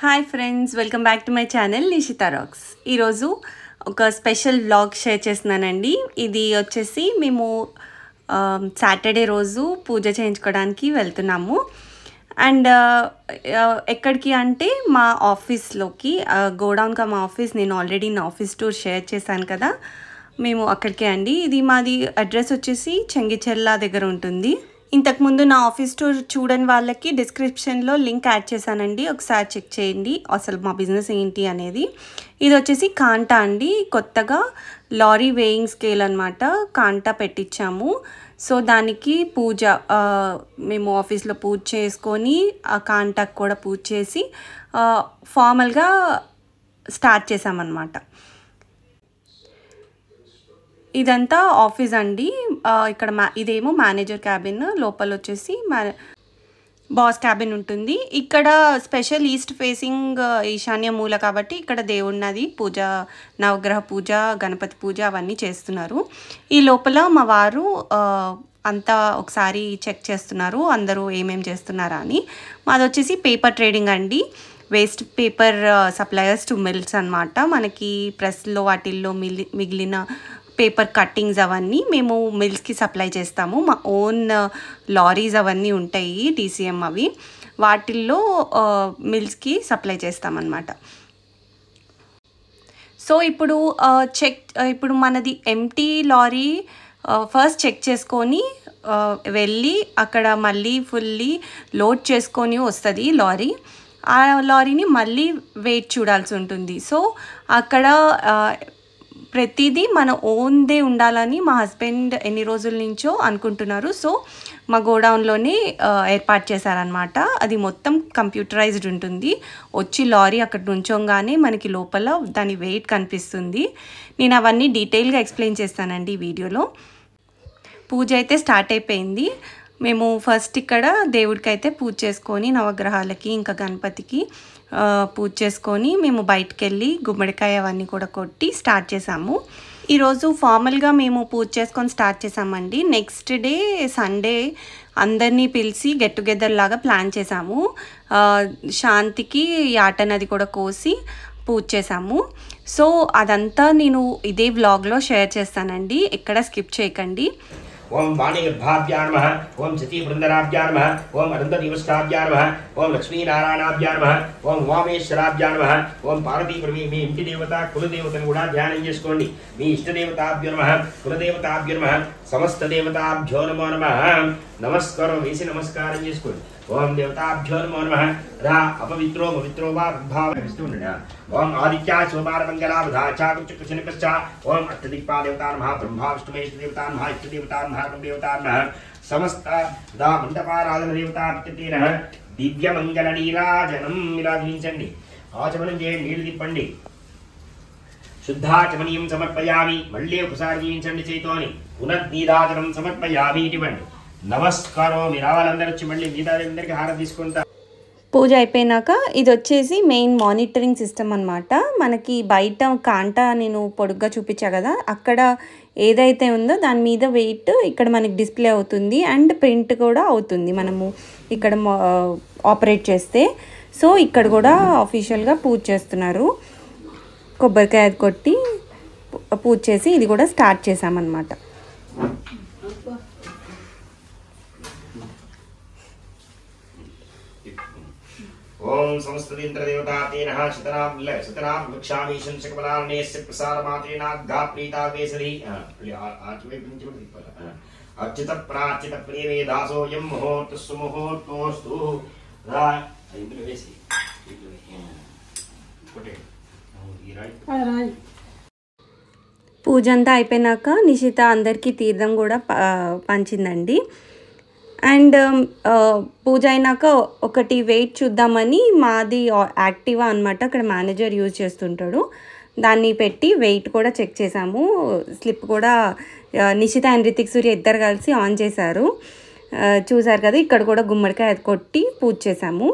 Hi friends welcome back to my channel Nishita rocks ఈరోజు ఒక special blog share చేస్తున్నానండి ఇది వచ్చేసి మేము సాటర్డే రోజు పూజ చేయించుకోవడానికి వెళ్తున్నాము అండ్ ఎక్కడికి అంటే మా ఆఫీస్లోకి గోడౌన్గా మా ఆఫీస్ నేను ఆల్రెడీ నా ఆఫీస్ టూర్ షేర్ చేశాను కదా మేము అక్కడికే అండి ఇది మాది అడ్రస్ వచ్చేసి చెంగిచెర్ల దగ్గర ఉంటుంది ఇంతకుముందు నా ఆఫీస్ టూర్ చూడని వాళ్ళకి డిస్క్రిప్షన్లో లింక్ యాడ్ చేశానండి ఒకసారి చెక్ చేయండి అసలు మా బిజినెస్ ఏంటి అనేది ఇది వచ్చేసి కాంటా అండి కొత్తగా లారీ వేయింగ్ స్కేల్ అనమాట కాంటా పెట్టించాము సో దానికి పూజ మేము ఆఫీస్లో పూజ చేసుకొని ఆ కాంటాకు కూడా పూజ చేసి ఫార్మల్గా స్టార్ట్ చేసామన్నమాట ఇదంతా ఆఫీస్ అండి ఇక్కడ మా ఇదేమో మేనేజర్ క్యాబిన్ లోపల వచ్చేసి బాస్ క్యాబిన్ ఉంటుంది ఇక్కడ స్పెషల్ ఈస్ట్ ఫేసింగ్ ఈశాన్య మూల కాబట్టి ఇక్కడ దేవుడినది పూజ నవగ్రహ పూజ గణపతి పూజ అవన్నీ చేస్తున్నారు ఈ లోపల మా వారు అంతా ఒకసారి చెక్ చేస్తున్నారు అందరూ ఏమేమి చేస్తున్నారా అని మాది వచ్చేసి పేపర్ ట్రేడింగ్ అండి waste paper suppliers to mills అనమాట మనకి ప్రెస్లో వాటిల్లో మిగిలిన పేపర్ కట్టింగ్స్ అవన్నీ మేము మిల్స్కి సప్లై చేస్తాము మా ఓన్ లారీస్ అవన్నీ ఉంటాయి టీసీఎం అవి వాటిల్లో మిల్స్కి సప్లై చేస్తామన్నమాట సో ఇప్పుడు చెక్ ఇప్పుడు మనది ఎంటీ లారీ ఫస్ట్ చెక్ చేసుకొని వెళ్ళి అక్కడ మళ్ళీ ఫుల్లీ లోడ్ చేసుకొని వస్తుంది లారీ ఆ లారీని మళ్ళీ వెయిట్ చూడాల్సి ఉంటుంది సో అక్కడ ప్రతిదీ మన ఓన్దే ఉండాలని మా హస్బెండ్ ఎన్ని రోజుల నుంచో అనుకుంటున్నారు సో మా గోడౌన్లోనే ఏర్పాటు చేశారనమాట అది మొత్తం కంప్యూటరైజ్డ్ ఉంటుంది వచ్చి లారీ అక్కడ నుంచోగానే మనకి లోపల దాని వెయిట్ కనిపిస్తుంది నేను అవన్నీ డీటెయిల్గా ఎక్స్ప్లెయిన్ చేస్తానండి ఈ వీడియోలో పూజ అయితే స్టార్ట్ అయిపోయింది మేము ఫస్ట్ ఇక్కడ దేవుడికి అయితే పూజ చేసుకొని నవగ్రహాలకి ఇంకా గణపతికి పూజ చేసుకొని మేము బయటకు వెళ్ళి గుమ్మడికాయ అవన్నీ కూడా కొట్టి స్టార్ట్ చేసాము ఈరోజు ఫార్మల్గా మేము పూజ చేసుకొని స్టార్ట్ చేసామండి నెక్స్ట్ డే సండే అందరినీ పిలిచి గెట్ టుగెదర్ లాగా ప్లాన్ చేసాము శాంతికి యాటనది కూడా కోసి పూజ చేసాము సో అదంతా నేను ఇదే వ్లాగ్లో షేర్ చేస్తానండి ఎక్కడ స్కిప్ చేయకండి ఓం వాణిగర్భాభ్యాన్మ ఓం సతీ నమ ఓం అరుంధదివస్థాభ్యా ఓం లక్ష్మీనారాయణాభ్యాన్మ ఓం వామేశ్వరాభ్యా ఓం పార్వతీపురమి మీ ఇంటి దేవత కులదేవతను కూడా ధ్యానం చేసుకోండి మీ ఇష్టదేవతాభ్యో నమ సమస్త దేవతాభ్యో నమో నమ నమస్కారం వేసి నమస్కారం చేసుకోండి ओम देवताभ्यो नमो नमः रा अपवित्रो पवित्रो वा भाव विष्णुना ओम आदित्या सोमार मंगला वधाचा कुच कृष्ण पश्चा ओम अष्टदिक्पा देवता नमः ब्रह्मा विष्णु देवता नमः इष्ट देवता नमः ब्रह्म देवता नमः समस्त दा मंडपाराधन देवता प्रति दिव्य मंगल नीराजनम विराजिंचंడి ఆచమనం చేయండి నీళ్ళు తిప్పండి శుద్ధాచమనీయం సమర్పయామి మళ్ళీ ఒకసారి జీవించండి చేతోని పునర్నీరాజనం సమర్పయామి ఇటువంటి నమస్కారం మీరు రావాలందరూ వచ్చి మళ్ళీ తీసుకుంటా పూజ అయిపోయినాక ఇది వచ్చేసి మెయిన్ మానిటరింగ్ సిస్టమ్ అనమాట మనకి బయట కాంట నేను పొడుగ్గా చూపించా కదా అక్కడ ఏదైతే ఉందో దాని మీద వెయిట్ ఇక్కడ మనకి డిస్ప్లే అవుతుంది అండ్ ప్రింట్ కూడా అవుతుంది మనము ఇక్కడ ఆపరేట్ చేస్తే సో ఇక్కడ కూడా అఫీషియల్గా పూజ చేస్తున్నారు కొబ్బరికాయ కొట్టి పూజ చేసి ఇది కూడా స్టార్ట్ చేసామన్నమాట ఓం సంస్కృతింద్రదేవతాన శతనాశతనా వృక్షామి శంశకమలాస్ ప్రసారమాత్రేణాద్ధాప్రీతాకేసరి అర్చిత ప్రార్చిత ప్రియవే దాసోయం ముహూర్త సుముహూర్తోస్తు పూజంతా అయిపోయినాక నిషిత అందరికీ తీర్థం కూడా పంచిందండి అండ్ um, పూజ అయినాక ఒకటి వెయిట్ చూద్దామని మాది యాక్టివా అనమాట అక్కడ మేనేజర్ యూజ్ చేస్తుంటాడు దాన్ని పెట్టి వెయిట్ కూడా చెక్ చేసాము స్లిప్ కూడా నిషిత అండ్ రితిక్ సూర్య ఇద్దరు కలిసి ఆన్ చేశారు చూసారు కదా ఇక్కడ కూడా గుమ్మడికాయ కొట్టి పూజ చేసాము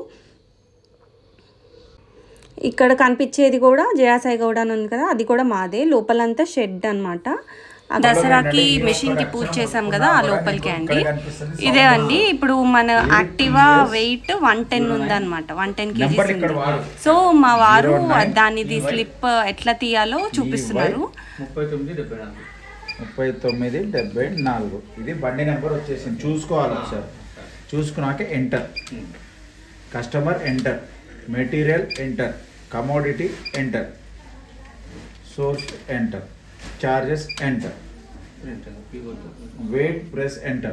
ఇక్కడ కనిపించేది కూడా జయాసాయి గౌడ అని ఉంది కదా అది కూడా మాదే లోపలంతా షెడ్ అనమాట దసరాకి కి పూజ చేసాం కదా ఆ లోపలికి అండి ఇదే అండి ఇప్పుడు మన యాక్టివా వెయిట్ వన్ టెన్ ఉందన్నమాట వన్ టెన్ కేజీస్ ఉంది సో మా వారు దానిది స్లిప్ ఎట్లా తీయాలో చూపిస్తున్నారు ముప్పై తొమ్మిది డెబ్బై నాలుగు ఇది బండి నెంబర్ వచ్చేసింది చూసుకోవాలి సార్ చూసుకున్నాక enter customer enter material enter commodity enter source enter charges enter wait press enter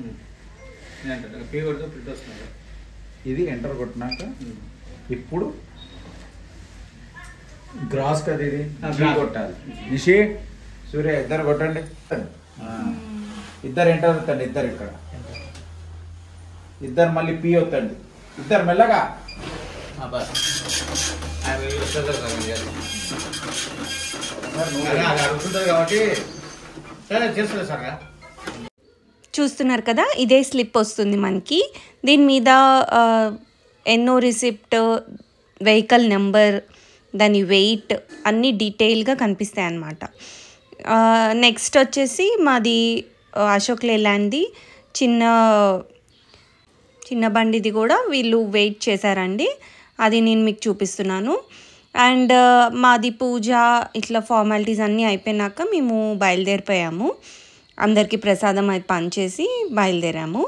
hmm. ఇది ఎంటర్ కొట్టినాక hmm. ఇప్పుడు గ్రాస్ కదా ఇది కొట్టాలి నిషి సూర్య ఇద్దరు కొట్టండి ఇద్దరు ఎంటర్ అవుతండి ఇద్దరు ఇక్కడ ఇద్దరు మళ్ళీ పీ అవుతండి ఇద్దరు మెల్లగా చూస్తున్నారు కదా ఇదే స్లిప్ వస్తుంది మనకి దీని మీద ఎన్నో రిసిప్ట్ వెహికల్ నెంబర్ దాని వెయిట్ అన్నీ డీటెయిల్గా కనిపిస్తాయి అన్నమాట నెక్స్ట్ వచ్చేసి మాది అశోక్ లేలాంది చిన్న చిన్న బండిది కూడా వీళ్ళు వెయిట్ చేశారండి అది నేను మీకు చూపిస్తున్నాను అండ్ మాది పూజ ఇట్లా ఫార్మాలిటీస్ అన్నీ అయిపోయినాక మేము బయలుదేరిపోయాము అందరికీ ప్రసాదం అది పనిచేసి బయలుదేరాము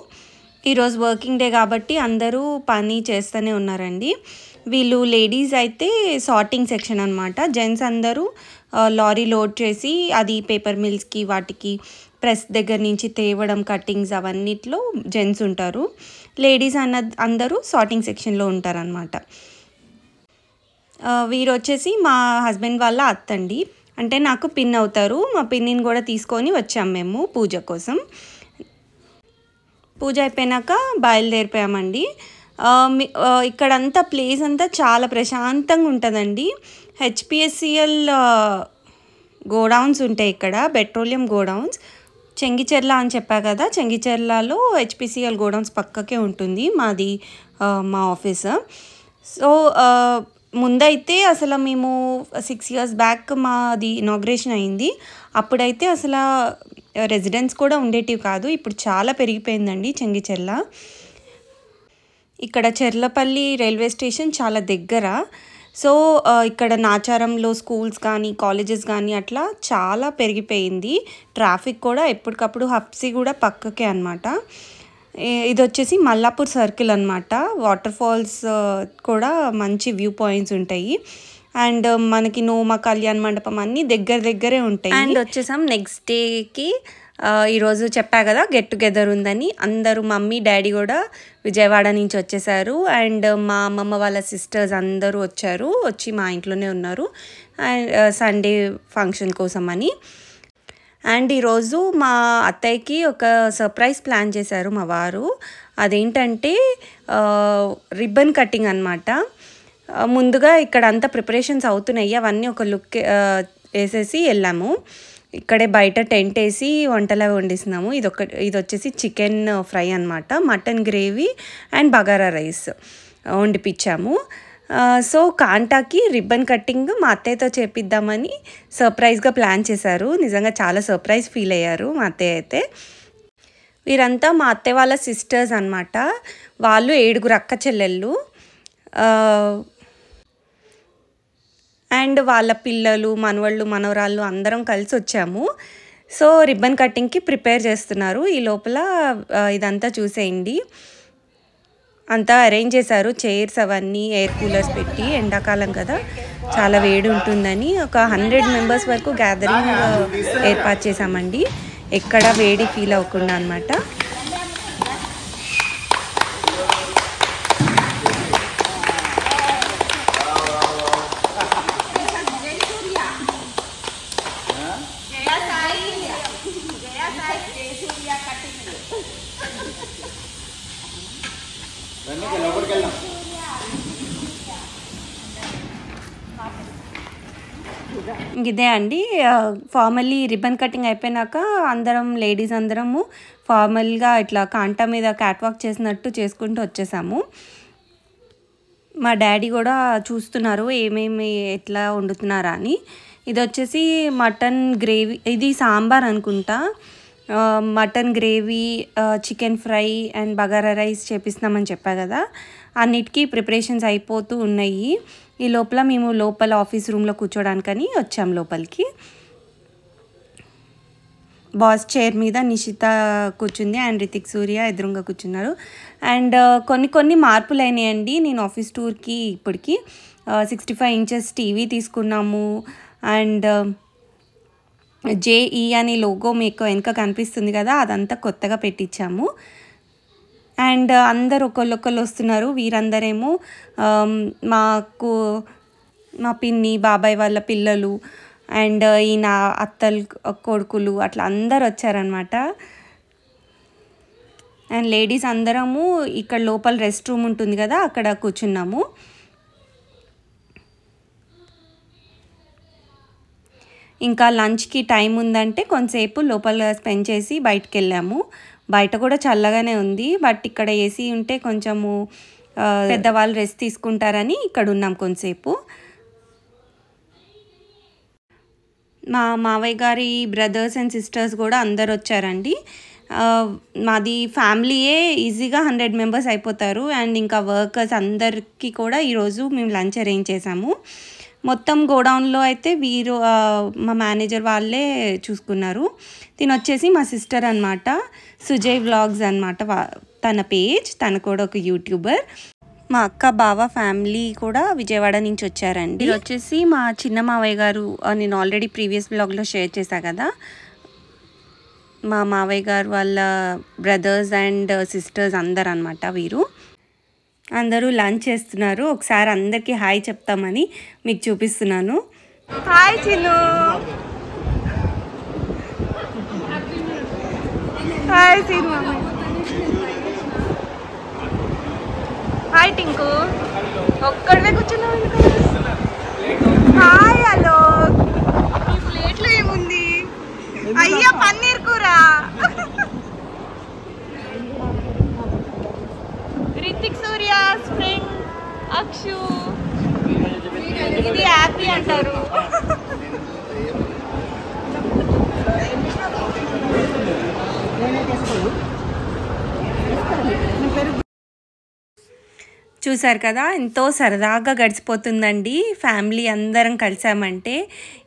ఈరోజు వర్కింగ్ డే కాబట్టి అందరూ పని చేస్తూనే ఉన్నారండి వీళ్ళు లేడీస్ అయితే సార్టింగ్ సెక్షన్ అనమాట జెంట్స్ అందరూ లారీ లోడ్ చేసి అది పేపర్ మిల్స్కి వాటికి ప్రెస్ దగ్గర నుంచి తేవడం కట్టింగ్స్ అవన్నిట్లో జెంట్స్ ఉంటారు లేడీస్ అన్న అందరూ సార్టింగ్ సెక్షన్లో ఉంటారనమాట వీరు వచ్చేసి మా హస్బెండ్ వాళ్ళ అత్తండి అంటే నాకు పిన్ అవుతారు మా పిన్ని కూడా తీసుకొని వచ్చాం మేము పూజ కోసం పూజ అయిపోయినాక బయలుదేరిపోయామండి ఇక్కడంతా ప్లేస్ అంతా చాలా ప్రశాంతంగా ఉంటుందండి హెచ్పిఎస్సిఎల్ గోడౌన్స్ ఉంటాయి ఇక్కడ పెట్రోలియం గోడౌన్స్ చెంగిచెర్ల అని చెప్పా కదా చెంగిచెర్లలో హెచ్పిసిఎల్ గోడౌన్స్ పక్కకే ఉంటుంది మాది మా ఆఫీస్ సో ముందైతే అసలు మేము సిక్స్ ఇయర్స్ బ్యాక్ మాది ఇనాగ్రేషన్ అయింది అప్పుడైతే అసలు రెసిడెన్స్ కూడా ఉండేటివి కాదు ఇప్పుడు చాలా పెరిగిపోయిందండి చెంగిచెర్ల ఇక్కడ చెర్లపల్లి రైల్వే స్టేషన్ చాలా దగ్గర సో ఇక్కడ నాచారంలో స్కూల్స్ కానీ కాలేజెస్ కానీ అట్లా చాలా పెరిగిపోయింది ట్రాఫిక్ కూడా ఎప్పటికప్పుడు హప్సీ కూడా పక్కకే అనమాట ఇది వచ్చేసి మల్లాపూర్ సర్కిల్ అనమాట వాటర్ ఫాల్స్ కూడా మంచి వ్యూ పాయింట్స్ ఉంటాయి అండ్ మనకి నోమ కళ్యాణ్ మండపం అన్నీ దగ్గర దగ్గరే ఉంటాయి అండ్ వచ్చేసాం నెక్స్ట్ డేకి ఈరోజు చెప్పా కదా గెట్ టుగెదర్ ఉందని అందరూ మమ్మీ డాడీ కూడా విజయవాడ నుంచి వచ్చేసారు అండ్ మా అమ్మమ్మ వాళ్ళ సిస్టర్స్ అందరూ వచ్చారు వచ్చి మా ఇంట్లోనే ఉన్నారు అండ్ సండే ఫంక్షన్ కోసం అని అండ్ ఈరోజు మా అత్తయ్యకి ఒక సర్ప్రైజ్ ప్లాన్ చేశారు మా వారు అదేంటంటే రిబ్బన్ కటింగ్ అనమాట ముందుగా ఇక్కడ అంతా ప్రిపరేషన్స్ అవుతున్నాయి అవన్నీ ఒక లుక్ వేసేసి వెళ్ళాము ఇక్కడే బయట టెంట్ వేసి వంటలా వండిస్తున్నాము ఇది ఒక ఇది వచ్చేసి చికెన్ uh, ఫ్రై అనమాట mutton gravy and bagara rice uh, వండిపించాము uh, సో కాంటాకి రిబ్బన్ కట్టింగ్ మా అత్తయ్యతో చేపిద్దామని సర్ప్రైజ్గా ప్లాన్ చేశారు నిజంగా చాలా సర్ప్రైజ్ ఫీల్ అయ్యారు మా అత్తయ్య అయితే వీరంతా మా అత్తయ్య వాళ్ళ సిస్టర్స్ అనమాట వాళ్ళు ఏడుగురు అక్క చెల్లెళ్ళు అండ్ వాళ్ళ పిల్లలు మనవాళ్ళు మనవరాళ్ళు అందరం కలిసి వచ్చాము సో రిబ్బన్ కటింగ్కి ప్రిపేర్ చేస్తున్నారు ఈ లోపల ఇదంతా చూసేయండి అంతా అరేంజ్ చేశారు చైర్స్ అవన్నీ ఎయిర్ కూలర్స్ పెట్టి ఎండాకాలం కదా చాలా వేడి ఉంటుందని ఒక హండ్రెడ్ మెంబర్స్ వరకు గ్యాదరింగ్ ఏర్పాటు చేశామండి ఎక్కడ వేడి ఫీల్ అవ్వకుండా అనమాట కటింగ్ ఇదే అండి ఫార్మల్లీ రిబన్ కటింగ్ అయిపోయినాక అందరం లేడీస్ అందరము ఫార్మల్గా ఇట్లా కాంటా మీద క్యాట్వాక్ చేసినట్టు చేసుకుంటూ వచ్చేసాము మా డాడీ కూడా చూస్తున్నారు ఏమేమి ఎట్లా వండుతున్నారా అని ఇది వచ్చేసి మటన్ గ్రేవీ ఇది సాంబార్ అనుకుంటా mutton gravy chicken fry and bagara rice చేపిస్తున్నామని చెప్పా కదా అన్నిటికీ ప్రిపరేషన్స్ అయిపోతూ ఉన్నాయి ఈ లోపల మేము లోపల ఆఫీస్ రూమ్లో కూర్చోడానికని వచ్చాం లోపలికి బాస్ చైర్ మీద నిషిత కూర్చుంది అండ్ రితిక్ సూర్య ఎదురుగా కూర్చున్నారు అండ్ uh, కొన్ని కొన్ని మార్పులు అయినాయండి నేను ఆఫీస్ టూర్కి ఇప్పటికి sixty uh, five inches TV తీసుకున్నాము అండ్ uh, జేఈ అనే లోగో మీకు వెనుక కనిపిస్తుంది కదా అదంతా కొత్తగా పెట్టించాము అండ్ అందరు ఒకళ్ళొకళ్ళు వస్తున్నారు వీరందరేమో మాకు మా పిన్ని బాబాయ్ వాళ్ళ పిల్లలు అండ్ ఈయన అత్తలు కొడుకులు అట్లా అందరు వచ్చారనమాట అండ్ లేడీస్ అందరము ఇక్కడ లోపల రెస్ట్ రూమ్ ఉంటుంది కదా అక్కడ కూర్చున్నాము ఇంకా లంచ్కి టైం ఉందంటే కొంతసేపు లోపల స్పెండ్ చేసి బయటకు వెళ్ళాము బయట కూడా చల్లగానే ఉంది బట్ ఇక్కడ ఏసీ ఉంటే కొంచెము పెద్దవాళ్ళు రెస్ట్ తీసుకుంటారని ఇక్కడ ఉన్నాం కొంతసేపు మా మావయ్య గారి బ్రదర్స్ అండ్ సిస్టర్స్ కూడా అందరు వచ్చారండి మాది ఫ్యామిలీయే ఈజీగా హండ్రెడ్ మెంబర్స్ అయిపోతారు అండ్ ఇంకా వర్కర్స్ అందరికీ కూడా ఈరోజు మేము లంచ్ అరేంజ్ చేసాము మొత్తం గోడౌన్లో అయితే వీరు మా మేనేజర్ వాళ్ళే చూసుకున్నారు తినొచ్చేసి వచ్చేసి మా సిస్టర్ అనమాట సుజయ్ వ్లాగ్స్ అనమాట తన పేజ్ తన కూడా ఒక యూట్యూబర్ మా అక్క బావ ఫ్యామిలీ కూడా విజయవాడ నుంచి వచ్చారండి వచ్చేసి మా చిన్న మావయ్య గారు నేను ఆల్రెడీ ప్రీవియస్ బ్లాగ్లో షేర్ చేశా కదా మా మావయ్య గారు వాళ్ళ బ్రదర్స్ అండ్ సిస్టర్స్ అందరు అనమాట వీరు అందరూ లంచ్ చేస్తున్నారు ఒకసారి అందరికీ హాయ్ చెప్తామని మీకు చూపిస్తున్నాను hi Chinnu hi Chinnu hi Tinku ఒక్కడే కూర్చున్నావు హాయ్ హలో ప్లేట్లో ఏముంది అయ్యా పన్నీర్ కూర కార్తిక్ సూర్య స్ప్రింగ్ అక్షు ఇది హ్యాపీ అంటారు చూసారు కదా ఎంతో సరదాగా గడిచిపోతుందండి ఫ్యామిలీ అందరం కలిసామంటే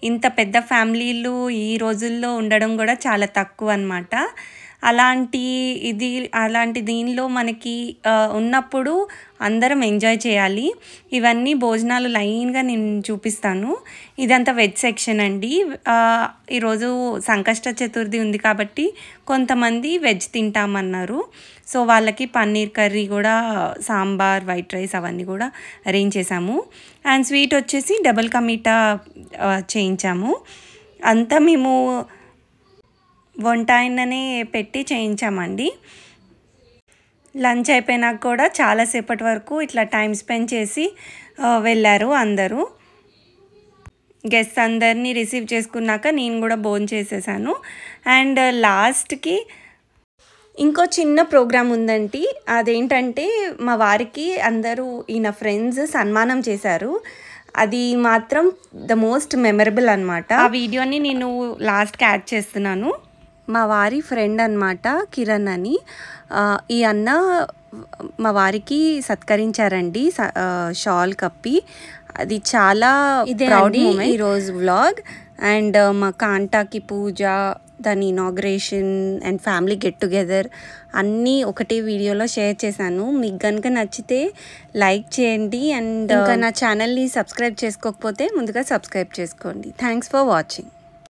ఇంత పెద్ద ఫ్యామిలీలు ఈ రోజుల్లో ఉండడం కూడా చాలా తక్కువ అనమాట అలాంటి ఇది అలాంటి దీనిలో మనకి ఉన్నప్పుడు అందరం ఎంజాయ్ చేయాలి ఇవన్నీ భోజనాలు లైన్గా నేను చూపిస్తాను ఇదంతా వెజ్ సెక్షన్ అండి ఈరోజు సంకష్ట చతుర్థి ఉంది కాబట్టి కొంతమంది వెజ్ తింటామన్నారు సో వాళ్ళకి పన్నీర్ కర్రీ కూడా సాంబార్ వైట్ రైస్ అవన్నీ కూడా అరేంజ్ చేశాము అండ్ స్వీట్ వచ్చేసి డబుల్ కమీటా చేయించాము అంతా మేము వంట ఆయననే పెట్టి చేయించామండి లంచ్ అయిపోయినాక కూడా చాలాసేపటి వరకు ఇట్లా టైం స్పెండ్ చేసి వెళ్ళారు అందరూ గెస్ట్ అందరినీ రిసీవ్ చేసుకున్నాక నేను కూడా బోన్ చేసేసాను అండ్ లాస్ట్కి ఇంకో చిన్న ప్రోగ్రామ్ ఉందండి అదేంటంటే మా వారికి అందరూ ఈయన ఫ్రెండ్స్ సన్మానం చేశారు అది మాత్రం ద మోస్ట్ మెమరబుల్ అనమాట ఆ వీడియోని నేను లాస్ట్కి యాడ్ చేస్తున్నాను మా వారి ఫ్రెండ్ అనమాట కిరణ్ అని ఈ అన్న మా వారికి సత్కరించారండి షాల్ కప్పి అది చాలా ప్రౌడ్ ఈరోజు వ్లాగ్ అండ్ మా కాంటాకి పూజ దాని inauguration and family get together అన్నీ ఒకటే వీడియోలో షేర్ చేశాను మీకు కనుక నచ్చితే లైక్ చేయండి అండ్ ఇంకా నా ఛానల్ని సబ్స్క్రైబ్ చేసుకోకపోతే ముందుగా సబ్స్క్రైబ్ చేసుకోండి థ్యాంక్స్ ఫర్ వాచింగ్